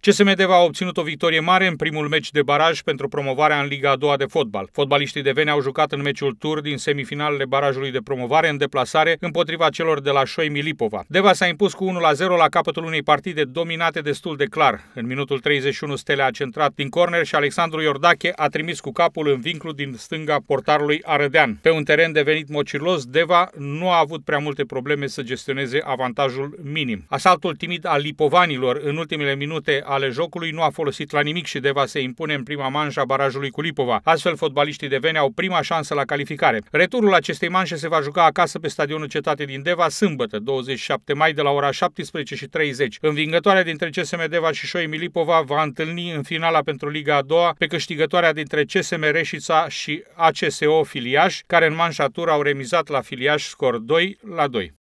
CSMD a obținut o victorie mare în primul meci de baraj pentru promovarea în Liga a doua de fotbal. Fotbaliștii de Vene au jucat în meciul tur din semifinalele barajului de promovare în deplasare împotriva celor de la Șoi Milipova. Deva s-a impus cu 1 la 0 la capătul unei partide dominate destul de clar. În minutul 31 Stele a centrat din corner și Alexandru Iordache a trimis cu capul în vinclu din stânga portarului Arădean. Pe un teren devenit mocilos, Deva nu a avut prea multe probleme să gestioneze avantajul minim. Asaltul timid al Lipovanilor în ultimele minute ale jocului nu a folosit la nimic și Deva se impune în prima manșă a barajului cu Lipova. Astfel, fotbaliștii Vene au prima șansă la calificare. Returul acestei manșe se va juca acasă pe stadionul Cetate din Deva sâmbătă, 27 mai de la ora 17:30. Învingătoarea dintre CSM Deva și Șoimi Lipova va întâlni în finala pentru Liga a doua pe câștigătoarea dintre CSM Reșița și ACSO Filiaș, care în manșa tur au remizat la Filiaș scor 2 la 2.